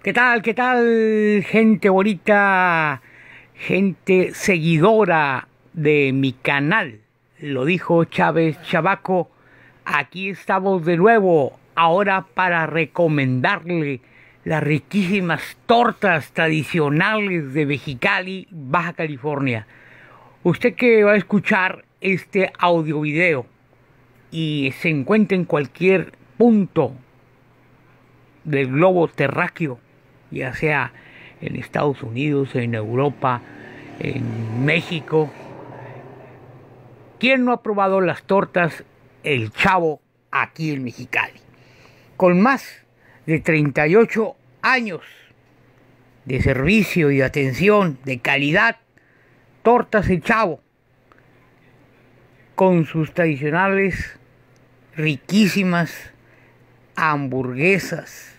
¿Qué tal? ¿Qué tal? Gente bonita, gente seguidora de mi canal. Lo dijo Chávez Chabaco. Aquí estamos de nuevo, ahora para recomendarle las riquísimas tortas tradicionales de Mexicali, Baja California. Usted que va a escuchar este audio video y se encuentra en cualquier punto del globo terráqueo ya sea en Estados Unidos, en Europa, en México. ¿Quién no ha probado las tortas El Chavo aquí en Mexicali? Con más de 38 años de servicio y atención, de calidad, tortas El Chavo, con sus tradicionales riquísimas hamburguesas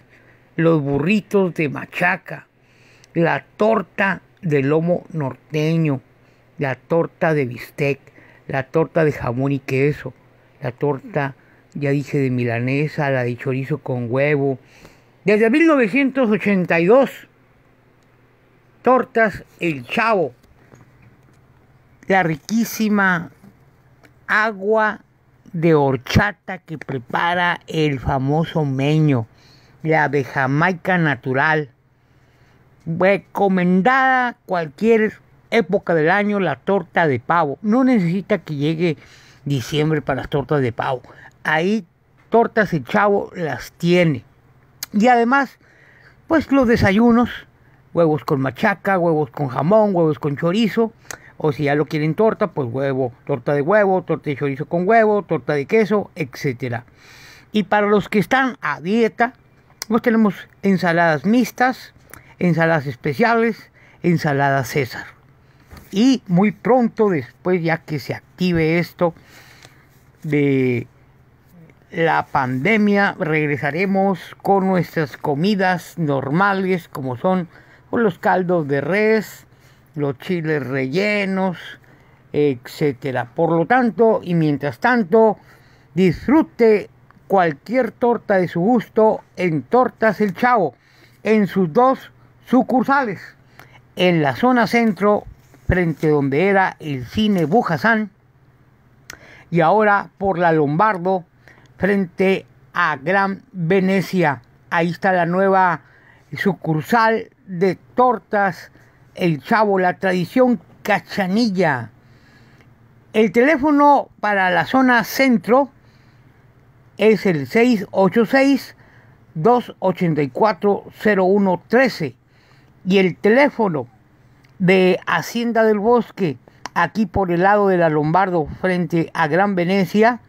los burritos de machaca, la torta de lomo norteño, la torta de bistec, la torta de jamón y queso, la torta, ya dije, de milanesa, la de chorizo con huevo. Desde 1982, tortas El Chavo, la riquísima agua de horchata que prepara el famoso meño la de Jamaica natural. Recomendada cualquier época del año la torta de pavo. No necesita que llegue diciembre para las tortas de pavo. Ahí tortas el chavo las tiene. Y además, pues los desayunos, huevos con machaca, huevos con jamón, huevos con chorizo. O si ya lo quieren torta, pues huevo, torta de huevo, torta de chorizo con huevo, torta de queso, etc. Y para los que están a dieta, tenemos ensaladas mixtas, ensaladas especiales, ensalada César. Y muy pronto después, ya que se active esto de la pandemia, regresaremos con nuestras comidas normales, como son los caldos de res, los chiles rellenos, etc. Por lo tanto, y mientras tanto, disfrute cualquier torta de su gusto en Tortas El Chavo, en sus dos sucursales, en la zona centro, frente donde era el cine Bujasán, y ahora por la Lombardo, frente a Gran Venecia. Ahí está la nueva sucursal de Tortas El Chavo, la tradición cachanilla. El teléfono para la zona centro es el 686-284-0113 y el teléfono de Hacienda del Bosque, aquí por el lado de la Lombardo frente a Gran Venecia,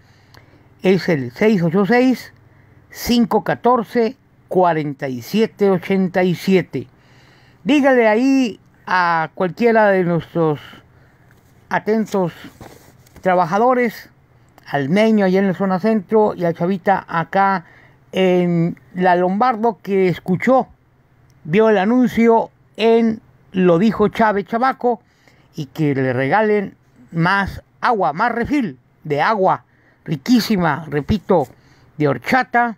es el 686-514-4787. Dígale ahí a cualquiera de nuestros atentos trabajadores ...al meño allá en la zona centro y a Chavita acá en la Lombardo que escuchó, vio el anuncio en Lo dijo Chávez Chabaco y que le regalen más agua, más refil de agua riquísima, repito, de horchata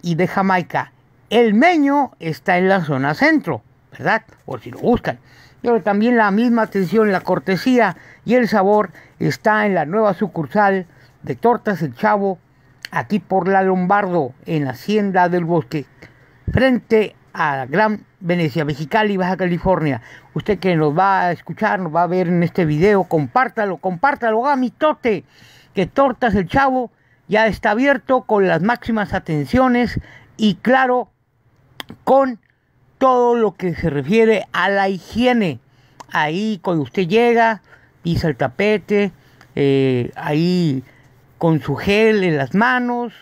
y de Jamaica. El meño está en la zona centro, ¿verdad? Por si lo buscan. Pero también la misma atención, la cortesía y el sabor está en la nueva sucursal de Tortas el Chavo, aquí por la Lombardo, en la Hacienda del Bosque, frente a la Gran Venecia, Mexicali, Baja California. Usted que nos va a escuchar, nos va a ver en este video, compártalo, compártalo, mi Tote! que Tortas el Chavo ya está abierto con las máximas atenciones y claro, con todo lo que se refiere a la higiene. Ahí cuando usted llega, pisa el tapete, eh, ahí con su gel en las manos,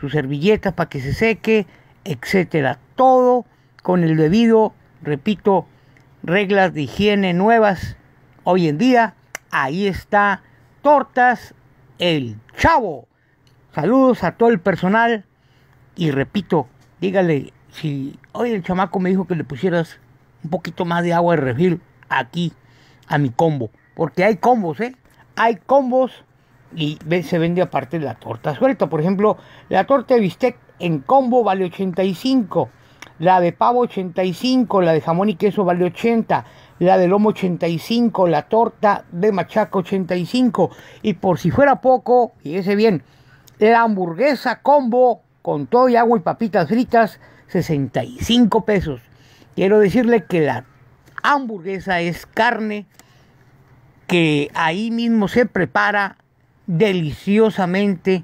sus servilletas para que se seque, etcétera. Todo con el debido, repito, reglas de higiene nuevas hoy en día. Ahí está Tortas el Chavo. Saludos a todo el personal y repito, dígale si hoy el chamaco me dijo que le pusieras un poquito más de agua de refil aquí a mi combo, porque hay combos, ¿eh? Hay combos y se vende aparte la torta suelta. Por ejemplo, la torta de bistec en combo vale 85, la de pavo 85, la de jamón y queso vale 80, la de lomo 85, la torta de machaco 85 y por si fuera poco, fíjese bien, la hamburguesa combo con todo y agua y papitas fritas 65 pesos. Quiero decirle que la hamburguesa es carne que ahí mismo se prepara deliciosamente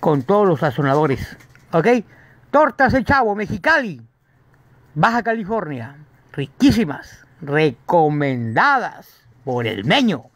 con todos los sazonadores. ¿Ok? Tortas de Chavo, Mexicali, Baja California. Riquísimas, recomendadas por el meño.